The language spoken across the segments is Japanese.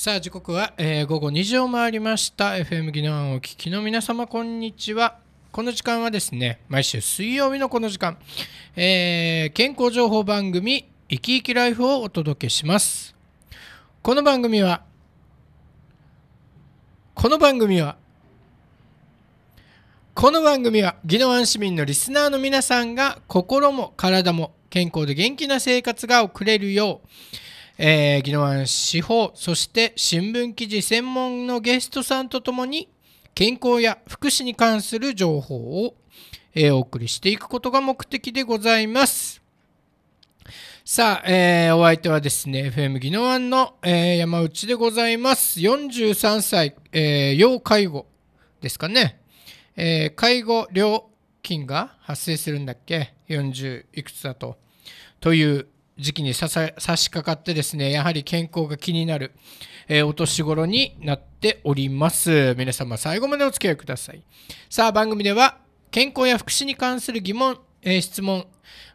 さあ時刻は、えー、午後2時を回りました FM 技能をお聞きの皆様こんにちはこの時間はですね毎週水曜日のこの時間、えー、健康情報番組「生き生きライフ」をお届けしますこの番組はこの番組はこの番組は宜野湾市民のリスナーの皆さんが心も体も健康で元気な生活が送れるようえー、宜野湾司法そして新聞記事専門のゲストさんとともに健康や福祉に関する情報を、えー、お送りしていくことが目的でございます。さあ、えー、お相手はですね、FM 宜野湾の、えー、山内でございます。43歳、えー、要介護ですかね。えー、介護料金が発生するんだっけ ?40 いくつだと。という、時期にさ差し掛かってですね、やはり健康が気になる、えー、お年頃になっております。皆様最後までお付き合いください。さあ、番組では健康や福祉に関する疑問、えー、質問、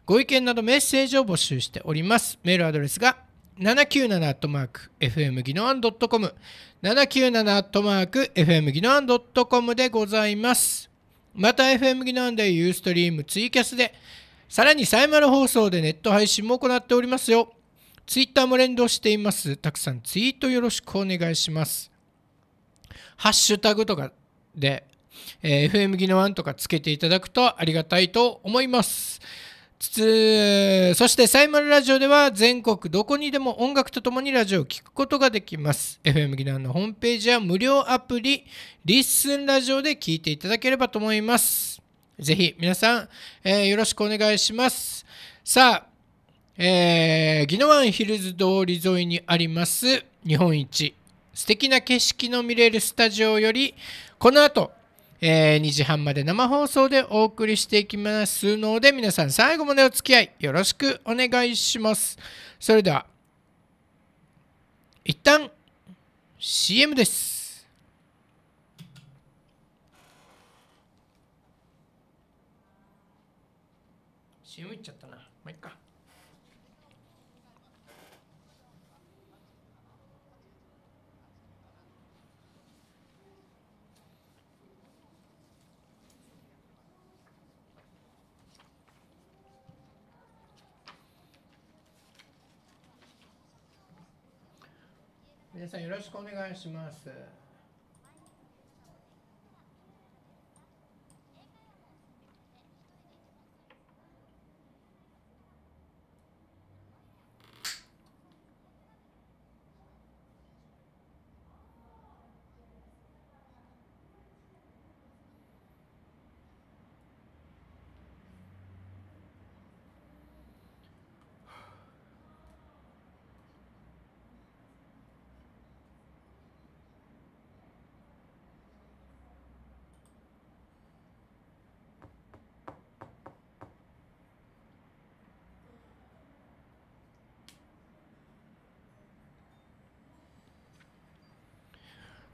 ご意見などメッセージを募集しております。メールアドレスが 797-FM 技能案 .com 797-FM 技能案 .com でございます。また FM 技能案でユーストリームツイキャスでさらに、さイマル放送でネット配信も行っておりますよ。ツイッターも連動しています。たくさんツイートよろしくお願いします。ハッシュタグとかで、えー、FM 技能案とかつけていただくとありがたいと思います。つそして、サイマルラジオでは全国どこにでも音楽とともにラジオを聴くことができます。FM ギナンのホームページや無料アプリ、リッスンラジオで聴いていただければと思います。ぜひ皆さん、えー、よろしくお願いします。さあ、えー、宜野湾ヒルズ通り沿いにあります日本一素敵な景色の見れるスタジオよりこの後、えー、2時半まで生放送でお送りしていきますので皆さん最後までお付き合いよろしくお願いします。それでは一旦 CM です。皆さんよろしくお願いします。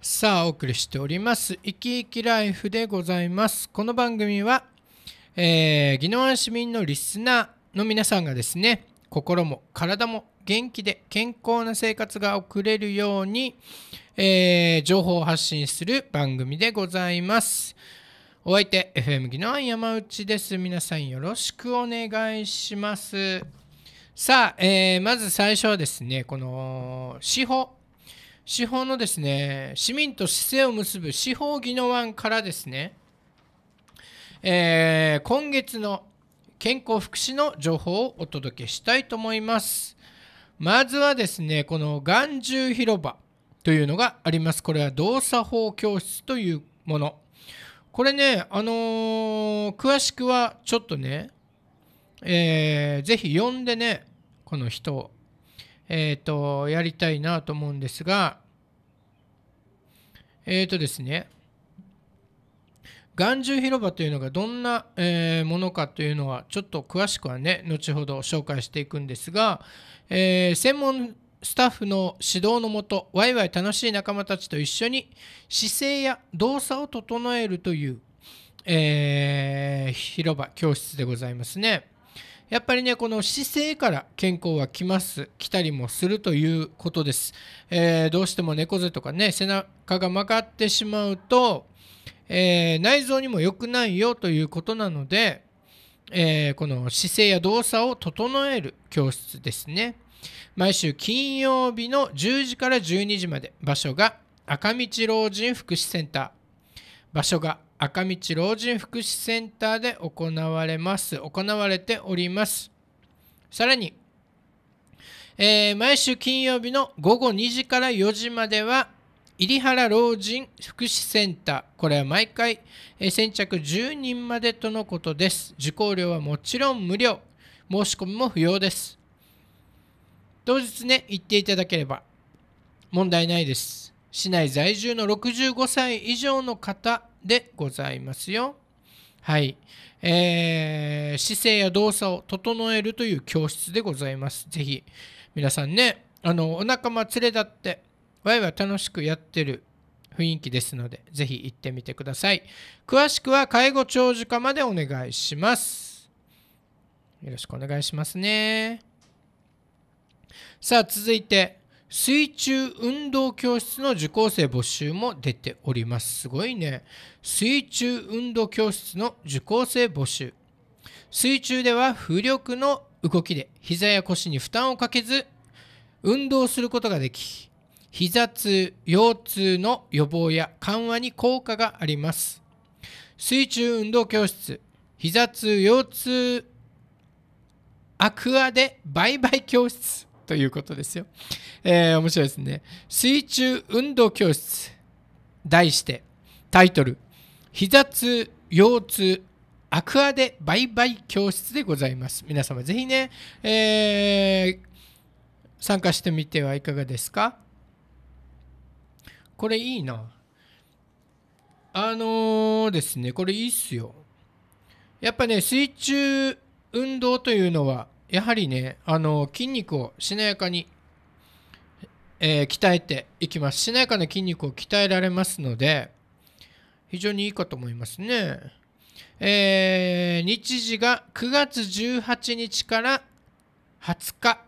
さあお送りしております「いきいきライフ」でございますこの番組は、えー、宜野湾市民のリスナーの皆さんがですね心も体も元気で健康な生活が送れるように、えー、情報を発信する番組でございますお相手 FM 宜野湾山内です皆さんよろしくお願いしますさあ、えー、まず最初はですねこの司法司法のですね、市民と市政を結ぶ司法技能案からですね、えー、今月の健康福祉の情報をお届けしたいと思います。まずはですね、この眼中広場というのがあります。これは動作法教室というもの。これね、あのー、詳しくはちょっとね、えー、ぜひ呼んでね、この人を。えー、と、やりたいなと思うんですが、えっ、ー、とですね、眼中広場というのがどんな、えものかというのはちょっと詳しくはね後ほど紹介していくんですが、え専門スタッフの指導のもとワイワイ楽しい仲間たちと一緒に姿勢や動作を整えるという、え広場教室でございますね。やっぱりねこの姿勢から健康は来ます来たりもするということです、えー、どうしても猫背とかね背中が曲がってしまうと、えー、内臓にも良くないよということなので、えー、この姿勢や動作を整える教室ですね毎週金曜日の10時から12時まで場所が赤道老人福祉センター場所が赤道老人福祉センターで行われます行われておりますさらに、えー、毎週金曜日の午後2時から4時までは入原老人福祉センターこれは毎回、えー、先着10人までとのことです受講料はもちろん無料申し込みも不要です当日ね行っていただければ問題ないです市内在住の65歳以上の方でございますよ。はい、えー、姿勢や動作を整えるという教室でございます。ぜひ皆さんね、あのお仲間連れだってワイワイ楽しくやってる雰囲気ですので、ぜひ行ってみてください。詳しくは介護長寿課までお願いします。よろしくお願いしますね。さあ、続いて、水中運動教室の受講生募集も出ております。すごいね。水中運動教室の受講生募集。水中では浮力の動きで膝や腰に負担をかけず運動することができ、膝痛、腰痛の予防や緩和に効果があります。水中運動教室、膝痛、腰痛、アクアでバイバイ教室。ということですよ。えー、面白いですね。水中運動教室。題して、タイトル、膝痛、腰痛、アクアでバイバイ教室でございます。皆様ぜひね、えー、参加してみてはいかがですかこれいいな。あのー、ですね、これいいっすよ。やっぱね、水中運動というのは、やはりねあの筋肉をしなやかに、えー、鍛えていきますしなやかな筋肉を鍛えられますので非常にいいかと思いますね、えー、日時が9月18日から20日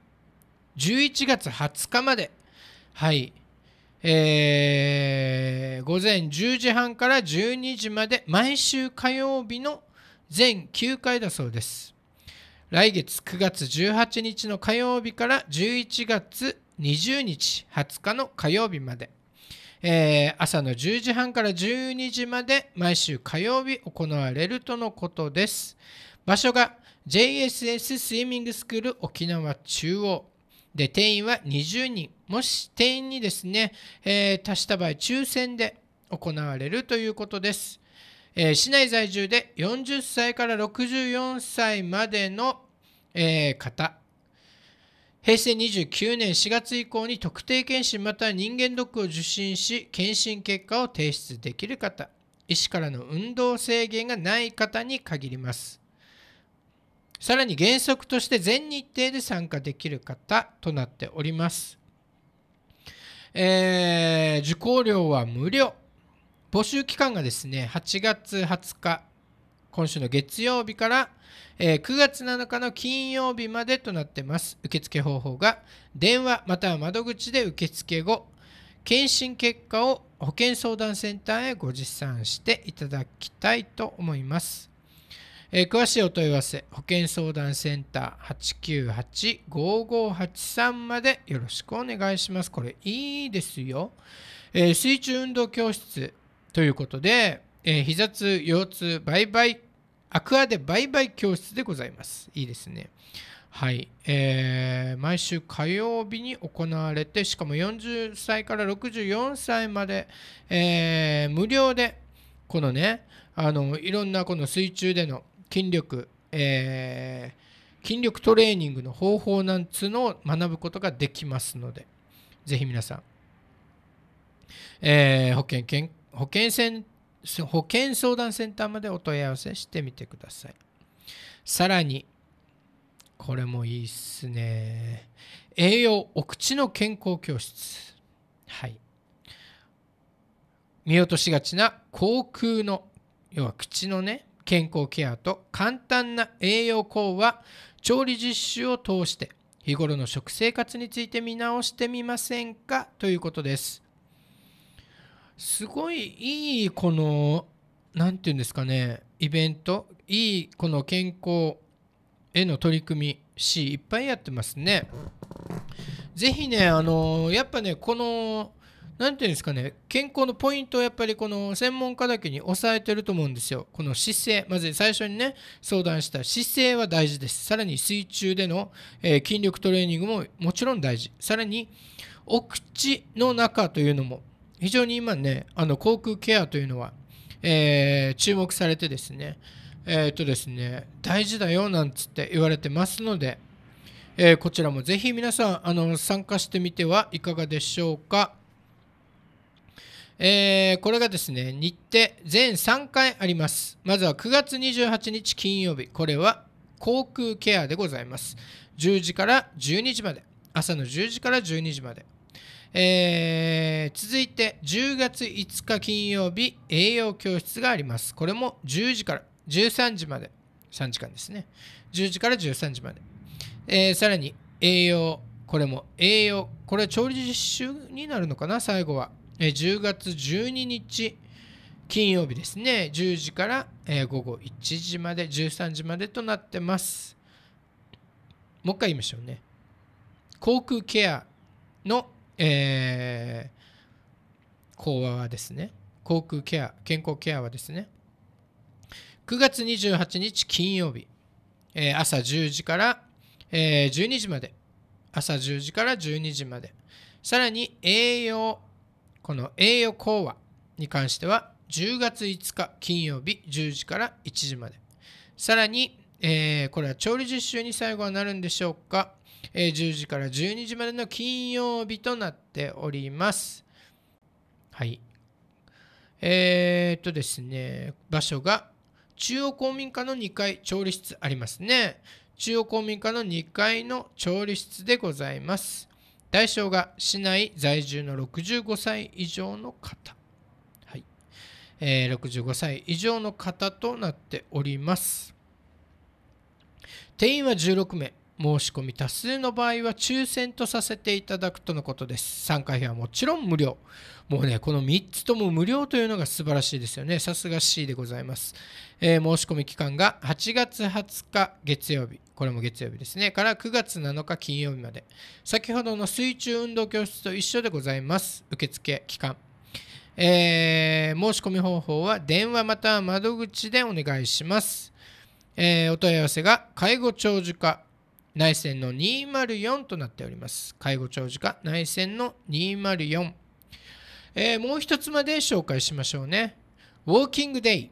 11月20日まではいえー、午前10時半から12時まで毎週火曜日の全9回だそうです来月9月18日の火曜日から11月20日20日の火曜日まで、えー、朝の10時半から12時まで毎週火曜日行われるとのことです場所が JSS スイミングスクール沖縄中央で定員は20人もし定員にですね、えー、足した場合抽選で行われるということです、えー、市内在住で40歳から64歳までのえー、方平成29年4月以降に特定健診または人間ドックを受診し検診結果を提出できる方医師からの運動制限がない方に限りますさらに原則として全日程で参加できる方となっております、えー、受講料は無料募集期間がですね8月20日今週の月曜日から、えー、9月7日の金曜日までとなってます。受付方法が電話または窓口で受付後、検診結果を保健相談センターへご持参していただきたいと思います。えー、詳しいお問い合わせ、保健相談センター898-5583までよろしくお願いします。これいいですよ。えー、水中運動教室ということで、えー、膝痛、腰痛、バイ、アクアでバイバイ教室でございます。いいですね。はい、えー、毎週火曜日に行われて、しかも40歳から64歳まで、えー、無料で、このね、あのいろんなこの水中での筋力、えー、筋力トレーニングの方法なんつうのを学ぶことができますので、ぜひ皆さん、えー、保険保険セン保険相談センターまでお問い合わせしてみてください。さらに、これもいいっすね。栄養お口の健康教室。はい。見落としがちな口腔の、要は口のね、健康ケアと簡単な栄養講は調理実習を通して日頃の食生活について見直してみませんかということです。すごいいいこの何て言うんですかねイベントいいこの健康への取り組みしいっぱいやってますね。ぜひねあのやっぱねこの何て言うんですかね健康のポイントをやっぱりこの専門家だけに抑えてると思うんですよこの姿勢まず最初にね相談した姿勢は大事ですさらに水中での、えー、筋力トレーニングももちろん大事さらにお口の中というのも非常に今ねあの航空ケアというのは、えー、注目されてですねえっ、ー、とですね大事だよなんつって言われてますので、えー、こちらもぜひ皆さんあの参加してみてはいかがでしょうか。えー、これがですね日程全3回ありますまずは9月28日金曜日これは航空ケアでございます10時から12時まで朝の10時から12時までえー、続いて10月5日金曜日栄養教室がありますこれも10時から13時まで3時間ですね10時から13時まで、えー、さらに栄養これも栄養これは調理実習になるのかな最後は、えー、10月12日金曜日ですね10時から、え午後1時まで13時までとなってますもう一回言いましょうね航空ケアのえー、講話はですね、航空ケア、健康ケアはですね、9月28日金曜日、えー、朝10時から、えー、12時まで、朝10時から12時まで、さらに栄養、この栄養講話に関しては、10月5日金曜日10時から1時まで、さらに、えー、これは調理実習に最後はなるんでしょうか、え10時から12時までの金曜日となっております。はい。えー、っとですね、場所が中央公民館の2階調理室ありますね。中央公民館の2階の調理室でございます。対象が市内在住の65歳以上の方。はい。えー、65歳以上の方となっております。定員は16名。申し込み多数の場合は抽選とさせていただくとのことです参加費はもちろん無料もうねこの3つとも無料というのが素晴らしいですよねさすが C でございます、えー、申し込み期間が8月20日月曜日これも月曜日ですねから9月7日金曜日まで先ほどの水中運動教室と一緒でございます受付期間えー、申し込み方法は電話または窓口でお願いします。えー、お問い合わせが介護長寿課内線の204となっております。介護長寿間、内線の204。えー、もう一つまで紹介しましょうね。ウォーキングデイ。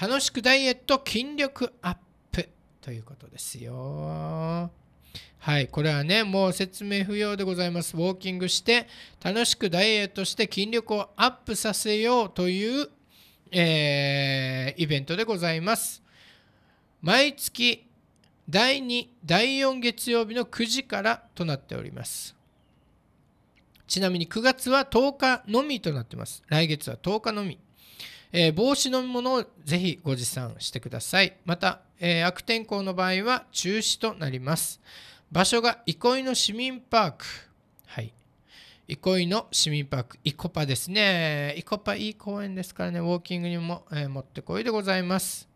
楽しくダイエット筋力アップということですよ。はい、これはね、もう説明不要でございます。ウォーキングして、楽しくダイエットして筋力をアップさせようという、えー、イベントでございます。毎月第2、第4月曜日の9時からとなっております。ちなみに9月は10日のみとなってます。来月は10日のみ。えー、帽子のものをぜひご持参してください。また、えー、悪天候の場合は中止となります。場所が憩いの市民パーク。はい。憩いの市民パーク、イコパですね。イコパいい公園ですからね、ウォーキングにも、えー、もってこいでございます。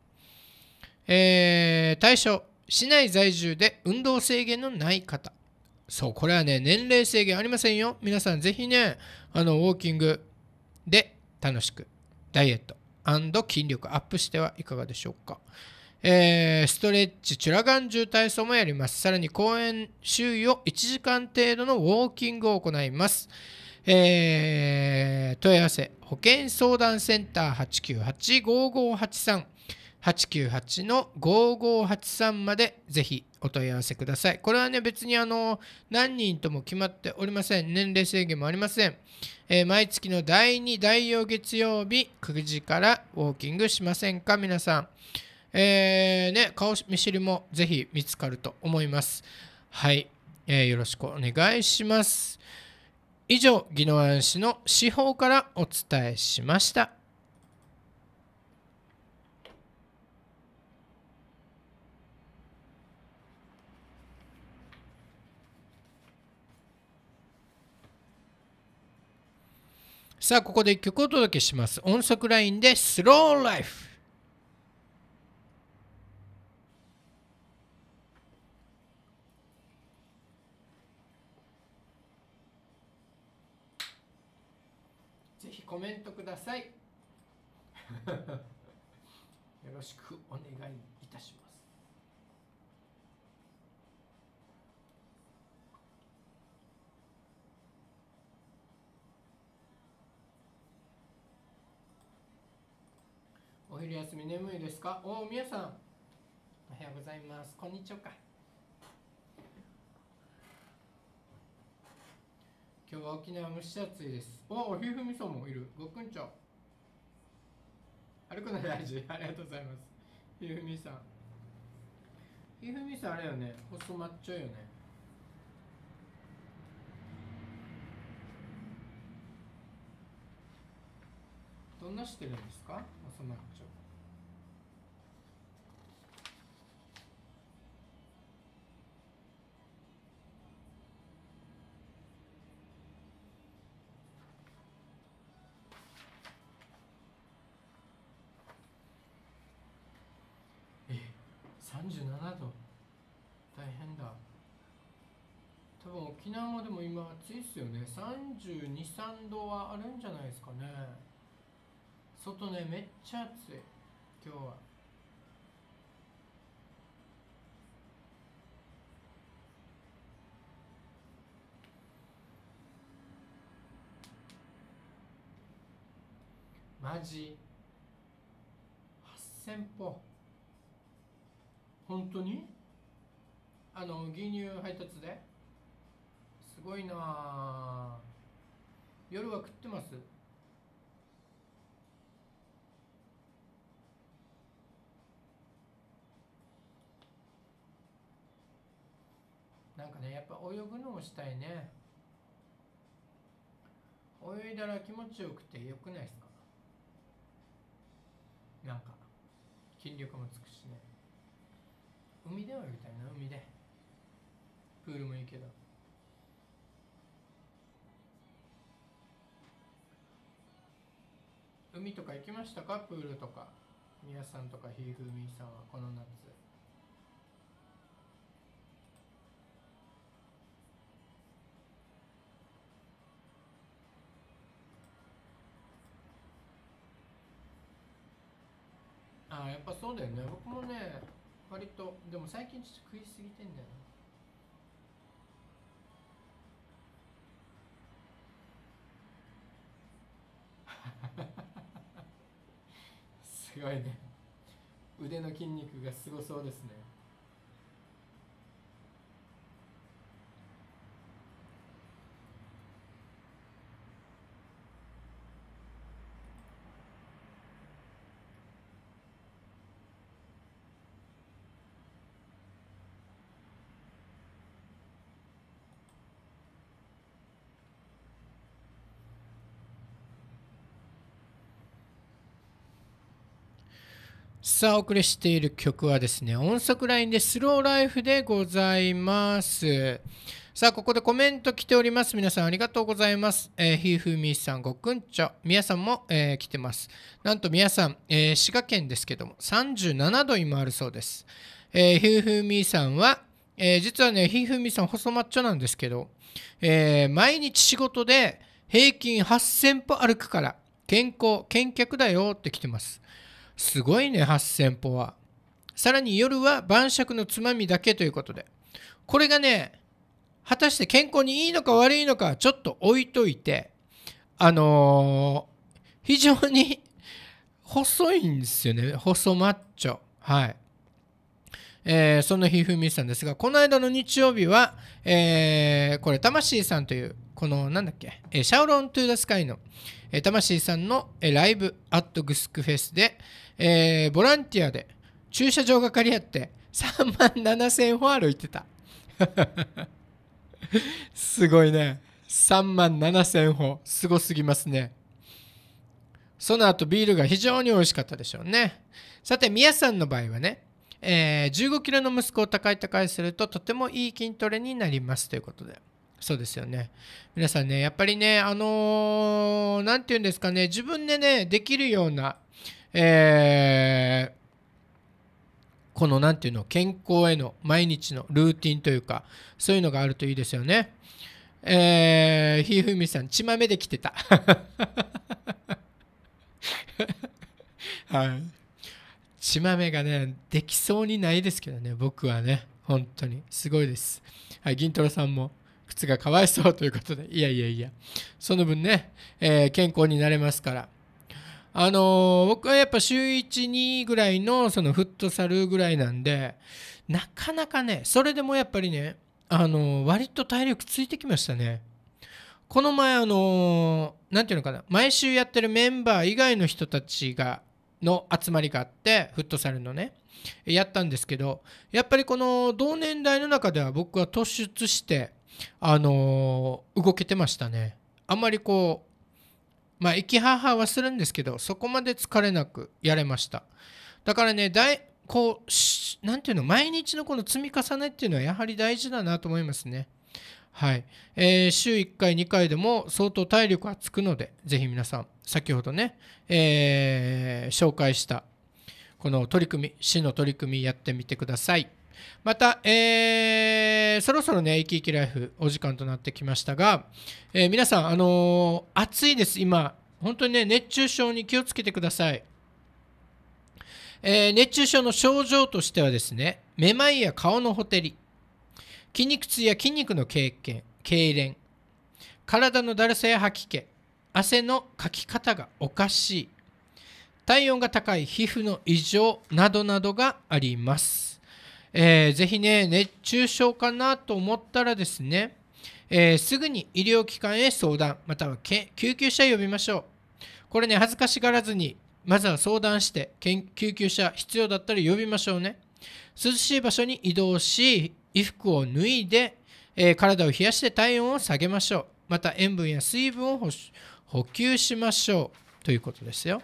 えー、対象。市内在住で運動制限のない方そうこれはね年齢制限ありませんよ皆さんぜひねあのウォーキングで楽しくダイエット筋力アップしてはいかがでしょうか、えー、ストレッチチュラガン重体操もやりますさらに公園周囲を1時間程度のウォーキングを行いますえー、問い合わせ保健相談センター898-5583 898の5583までぜひお問い合わせください。これはね、別にあの、何人とも決まっておりません。年齢制限もありません。えー、毎月の第2、第4月曜日、9時からウォーキングしませんか皆さん。えー、ね、顔見知りもぜひ見つかると思います。はい、えー、よろしくお願いします。以上、宜野湾市の司法からお伝えしました。さあここで曲をお届けします音速ラインでスローライフかおお、皆さん。おはようございます。こんにちはか今日は沖縄蒸し暑いです。おお、ひふみそもいる。ごくんちょ。歩くの大事。ありがとうございます。ひふみさん。ひふみさん、あれよね。細まっちチョよね。どんなしてるんですか細マッチョ。沖縄でも今暑いっすよね32、3度はあるんじゃないですかね外ねめっちゃ暑い今日はマジ8000歩本当にあの牛乳配達ですごいな夜は食ってますなんかねやっぱ泳ぐのもしたいね泳いだら気持ちよくてよくないですかなんか筋力もつくしね海では泳ぎたいな海でプールもいいけど海とか行きましたかプールとか皆さんとかひふみさんはこの夏ああやっぱそうだよね僕もね割とでも最近ちょっと食いすぎてんだよな、すごいね腕の筋肉がすごそうですねさあお送りしている曲はですね音速ラインでスローライフでございますさあここでコメント来ております皆さんありがとうございます、えー、ひふみさんごくんちょみやさんも、えー、来てますなんとみやさん、えー、滋賀県ですけども37度今あるそうです、えー、ひふみさんは、えー、実はねひふみさん細マッチョなんですけど、えー、毎日仕事で平均8000歩歩くから健康健脚だよって来てますすごいね8000歩はさらに夜は晩酌のつまみだけということでこれがね果たして健康にいいのか悪いのかちょっと置いといてあのー、非常に 細いんですよね細マッチョはいえー、そのひふみさんですが、この間の日曜日は、えー、これ、魂さんという、この、なんだっけ、えー、シャオロン・トゥ・ザ・スカイの、えー、魂さんの、えー、ライブ・アット・グスクフェスで、えー、ボランティアで駐車場が借り合って3万7000歩歩いてた すごいね3万7000歩すごすぎますねその後ビールが非常に美味しかったでしょうねさてやさんの場合はね、えー、15キロの息子を高い高いするととてもいい筋トレになりますということでそうですよね皆さんねやっぱりねあの何、て言うんですかね自分でねできるようなえー、この何て言うの健康への毎日のルーティンというかそういうのがあるといいですよね。えー、ひふみさん血豆で来てた。はい。血豆がねできそうにないですけどね僕はね本当にすごいですはい銀ロさんも靴がかわいそうということでいやいやいやその分ね、えー、健康になれますからあのー、僕はやっぱ週12ぐらいのそのフットサルぐらいなんでなかなかねそれでもやっぱりね、あのー、割と体力ついてきましたね。この前あの何て言うのかな毎週やってるメンバー以外の人たちがの集まりがあってフットサルのねやったんですけどやっぱりこの同年代の中では僕は突出してあの動けてましたねあんまりこうまあ息ハハはするんですけどそこまで疲れなくやれましただからねだいこう何ていうの毎日のこの積み重ねっていうのはやはり大事だなと思いますねはい、えー、週1回2回でも相当体力がつくのでぜひ皆さん先ほどね、えー、紹介したこの取り組み市の取り組みやってみてくださいまた、えー、そろそろね、生き生きライフ、お時間となってきましたが、えー、皆さん、あのー、暑いです、今。本当にね、熱中症に気をつけてください。えー、熱中症の症状としてはですね、めまいや顔のほてり、筋肉痛や筋肉の経験、痙攣、体のだるさや吐き気、汗のかき方がおかしい、体温が高い皮膚の異常などなどがあります。えー、ぜひね、熱中症かなと思ったらですね、えー、すぐに医療機関へ相談、または救急車呼びましょう。これね、恥ずかしがらずに、まずは相談して、救急車必要だったら呼びましょうね。涼しい場所に移動し、衣服を脱いで、えー、体を冷やして体温を下げましょう。また塩分や水分を補給しましょう。ということですよ。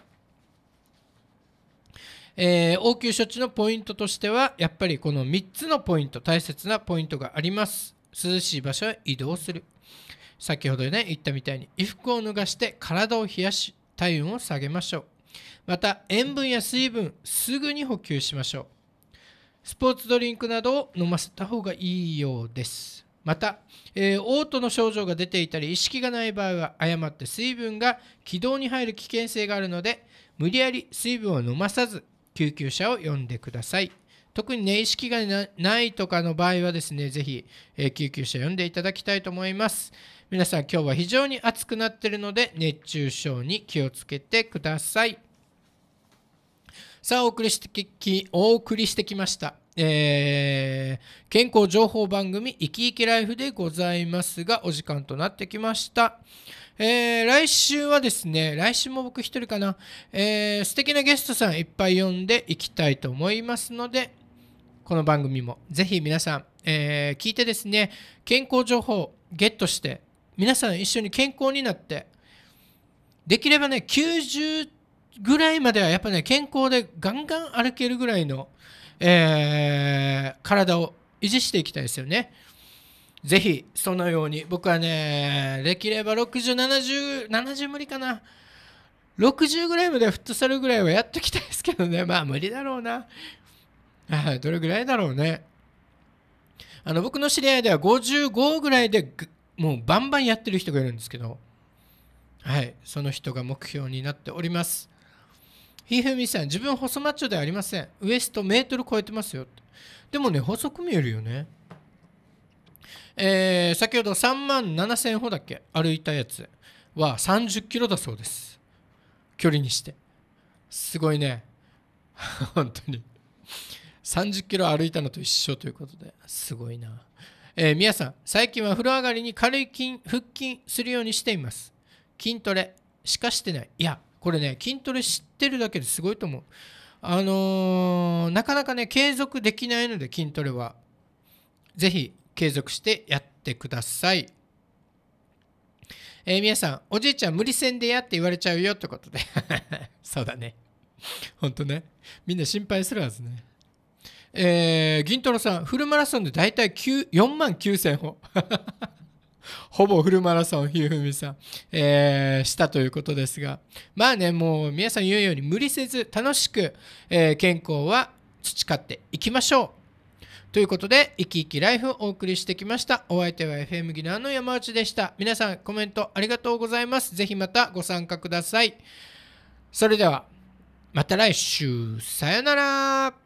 えー、応急処置のポイントとしてはやっぱりこの3つのポイント大切なポイントがあります涼しい場所へ移動する先ほどね言ったみたいに衣服を脱がして体を冷やし体温を下げましょうまた塩分や水分すぐに補給しましょうスポーツドリンクなどを飲ませた方がいいようですまた、えー、嘔吐の症状が出ていたり意識がない場合は誤って水分が気道に入る危険性があるので無理やり水分を飲まさず救急車を呼んでください。特にね、意識がないとかの場合はですね、ぜひ、え救急車呼んでいただきたいと思います。皆さん、今日は非常に暑くなっているので、熱中症に気をつけてください。さあ、お送りしてき、お送りしてきました。えー、健康情報番組「いきいきライフ」でございますがお時間となってきました。えー、来週はですね、来週も僕一人かな、えー、素敵なゲストさんいっぱい呼んでいきたいと思いますので、この番組もぜひ皆さん、えー、聞いてですね、健康情報をゲットして、皆さん一緒に健康になって、できればね、90ぐらいまではやっぱね、健康でガンガン歩けるぐらいの、えー、体を維持していきたいですよね。ぜひそのように僕はねできれば607070無理かな60ぐらいまでフットサルぐらいはやっときたいですけどねまあ無理だろうなどれぐらいだろうねあの僕の知り合いでは55ぐらいでもうバンバンやってる人がいるんですけどはいその人が目標になっておりますひふみさん自分細マッチョではありませんウエストメートル超えてますよでもね細く見えるよねえー、先ほど3万7000歩だっけ歩いたやつは30キロだそうです距離にしてすごいね 本当に30キロ歩いたのと一緒ということですごいな、えー、皆さん最近は風呂上がりに軽い筋腹筋するようにしています筋トレしかしてないいやこれね筋トレ知ってるだけですごいと思うあのー、なかなかね継続できないので筋トレは是非継続してやってください。えー、皆さん、おじいちゃん無理せんでやって言われちゃうよってことで そうだね。ほんとね。みんな心配するはずね。えー、銀太郎さん、フルマラソンで大体4万9000歩。ほぼフルマラソン、ひふみさん、えー、したということですが、まあね、もう皆さん言うように無理せず楽しく、えー、健康は培っていきましょう。ということで、生き生きライフをお送りしてきました。お相手は FM ギナーの山内でした。皆さん、コメントありがとうございます。ぜひまたご参加ください。それでは、また来週、さよなら。